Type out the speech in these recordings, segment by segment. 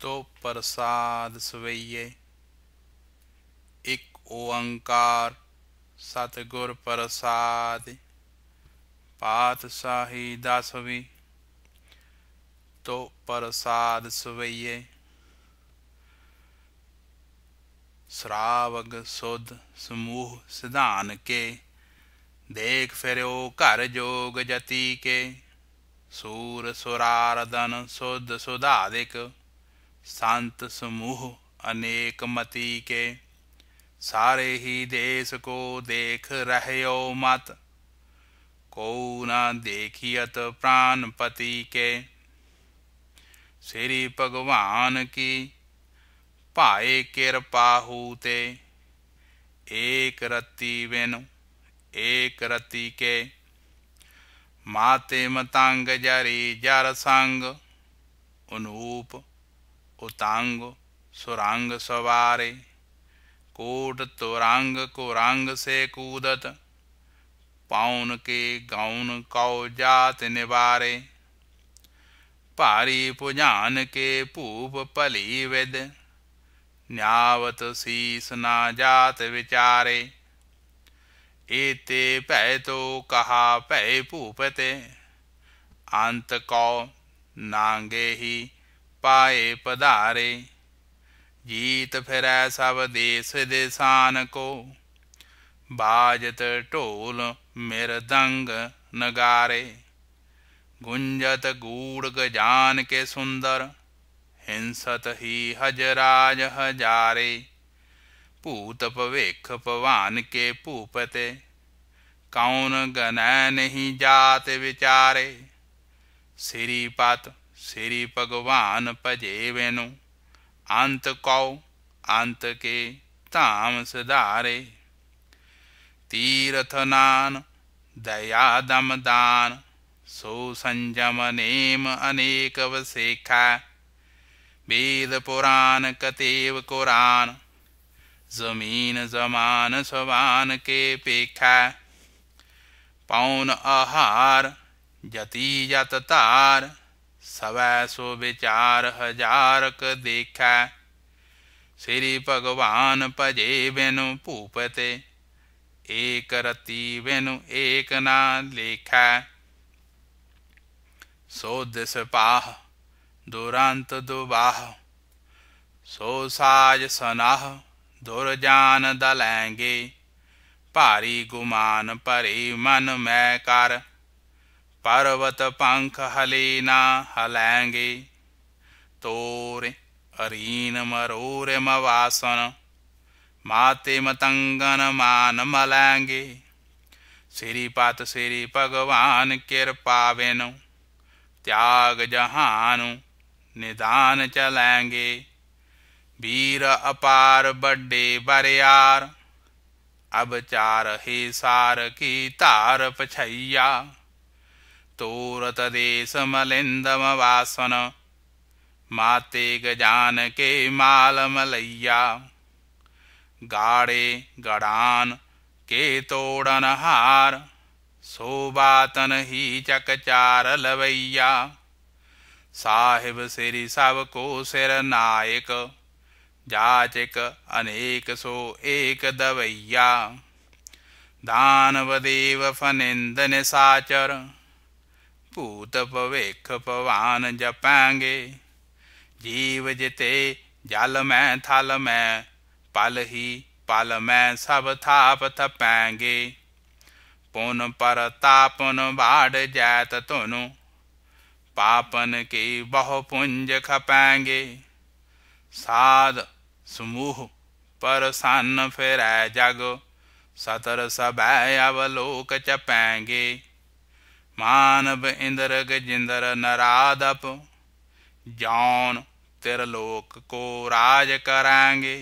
तो प्रसाद सवैये एक ओंकार सतगुर प्रसाद पातशाही दासवी तो प्रसाद सवैये श्रावक सुध समूह सिधान के देख फिर घर जोग जती के सूर सुरारदन सुध सुधादिक शांत समूह अनेक मती के सारे ही देश को देख रहे हो मत को न देखियत प्राण पति के श्री भगवान की पाए कृपा होते एक रति बिन एक रति के माते मतांग जरी जर संग अनूप उतांग सुरांग सवारे कोट तोरांग कोरांग से कूदत पाउन के गाउन कौ जात निवारे पारी पुजान के पूप पली विद न्यावत शीस ना जात विचारे एते पै तो कहा पै पूपते आंत कौ नांगे ही पाए पधारे जीत फिर सब देस देसान को बाजत ढोल दंग नगारे गुंजत गूढ़ गजान के सुंदर हिंसत ही हजराज हजारे भूत भविख भवान के भूपते कौन गण नहीं जात विचारे श्रीपत श्री भगवान पजे वेनु अंत कौ अंत के ताम सदारे तीर्थ नान दया दम दान सो संजम नेम अनेक वसेखा वेद पुराण कतेव कुरान जमीन जमान सवान के पेखा पौन आहार जति तार ਸਵੈ ਸੋ ਵਿਚਾਰ ਹਜ਼ਾਰਕ ਦੇਖੈ ਸ੍ਰੀ ਭਗਵਾਨ ਭਜੇ ਬਿਨੁ ਭੂਪਤੇ ਏਕ ਰਤੀ ਬਿਨੁ ਏਕ ਨਾ ਲੇਖੈ ਸੋ ਦਿਸ ਪਾਹ ਦੁਰੰਤ ਦੁਬਾਹ ਸੋ ਸਾਜ ਸਨਾਹ ਦੁਰ ਜਾਨ ਦਲੈਂਗੇ ਭਾਰੀ ਗੁਮਾਨ ਭਰੇ ਮਨ ਮੈਂ ਕਰ पर्वत पंख हलेना हलांगे तोरे अरीन मरोरे मवासन माते मतंगन मान मलांगे श्री पात श्री भगवान कृपावेन त्याग जहानु निदान चलेंगे वीर अपार बड्डे बरियार अब चार हे सार की तार पछैया वासन माते गजान के गाड़े गड़ान के तोड़न हार सोबातन ही चकचार लवैया साहिब श्री सब को सिर नायक जाचक अनेक सो एक दवैया देव फनिंदन साचर भूत भवेख पवान जपेंगे जीव जिते जल में थल में पल ही पल में सब थाप थपेंगे पुन पर तापन बाढ़ जात तुनु पापन के पुंज खपेंगे साध समूह पर सन फिर जग सतर सब अवलोक चपेंगे मानव इंद्र गजिंदर नरादप जौन तिरलोक को राज करांगे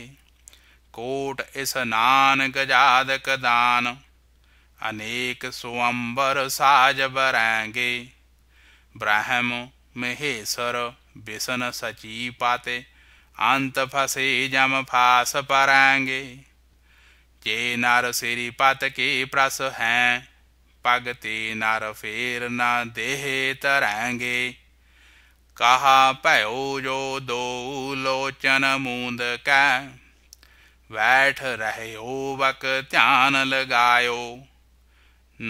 कोट नान गजाद दान अनेक स्वंबर साज बराएंगे ब्रह्म महेश्वर बेसन सची पाते अंत फसे जम फास परांगे जे नर श्री पात के प्रस हैं पगते नर फेर न देहे तरेंगे कहा पयो जो दो लोचन मूंद कै बैठ रहे हो बक ध्यान लगायो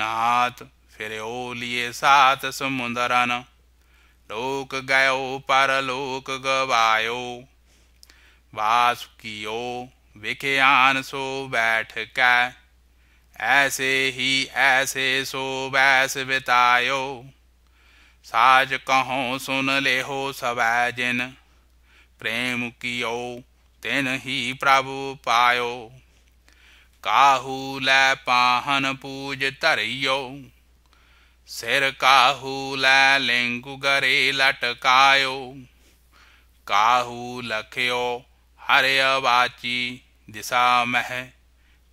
नात फिर ओ लिए सात समुंदरन लोक गयो पर लोक गवायो वास विखे आन सो बैठ कै ऐसे ही ऐसे सो वैस बितायो साज कहो सुन ले हो सब जिन प्रेम कियो तिन ही प्रभु पायो काहू लै पाहन पूज धरियो सिर काहू लै लिंग गरे लटकायो काहू लखियो हर अवाची दिशा मह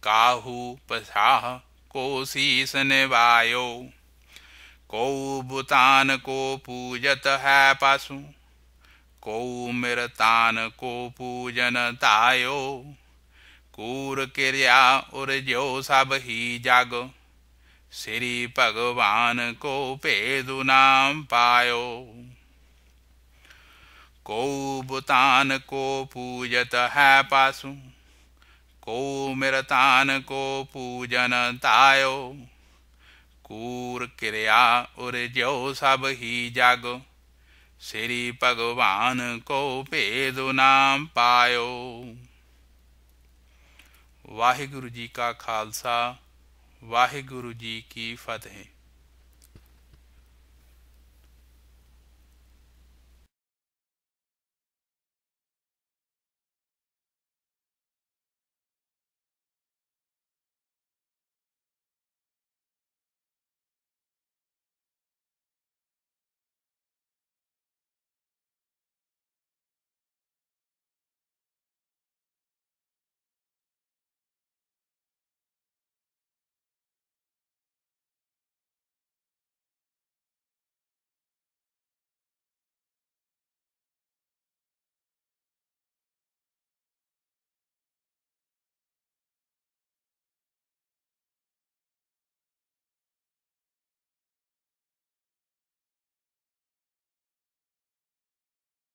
काहू पसाह को को बुतान को पूजत है पासु को मृतान को पूजन तायो कूर क्रिया उर्जो सब ही जाग श्री भगवान को पेदु नाम पायो को बुतान को पूजत है पासु को मृतान को पूजन तायो कूर क्रिया उर जो सब ही जग श्री भगवान को भेद नाम पायो वाहिगुरु जी का खालसा वाहिगुरु जी की फतेह